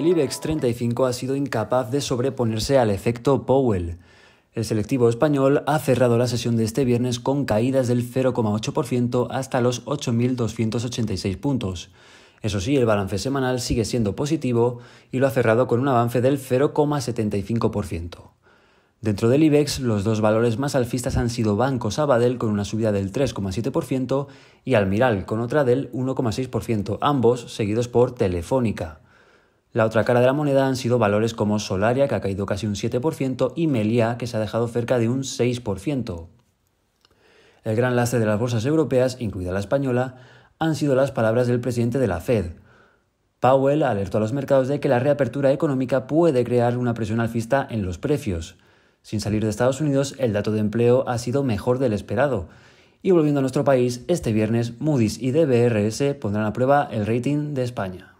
El IBEX 35 ha sido incapaz de sobreponerse al efecto Powell. El selectivo español ha cerrado la sesión de este viernes con caídas del 0,8% hasta los 8.286 puntos. Eso sí, el balance semanal sigue siendo positivo y lo ha cerrado con un avance del 0,75%. Dentro del IBEX, los dos valores más alfistas han sido Banco Sabadell con una subida del 3,7% y Almiral con otra del 1,6%, ambos seguidos por Telefónica. La otra cara de la moneda han sido valores como Solaria, que ha caído casi un 7%, y Melia, que se ha dejado cerca de un 6%. El gran lastre de las bolsas europeas, incluida la española, han sido las palabras del presidente de la Fed. Powell alertó a los mercados de que la reapertura económica puede crear una presión alcista en los precios. Sin salir de Estados Unidos, el dato de empleo ha sido mejor del esperado. Y volviendo a nuestro país, este viernes Moody's y DBRS pondrán a prueba el rating de España.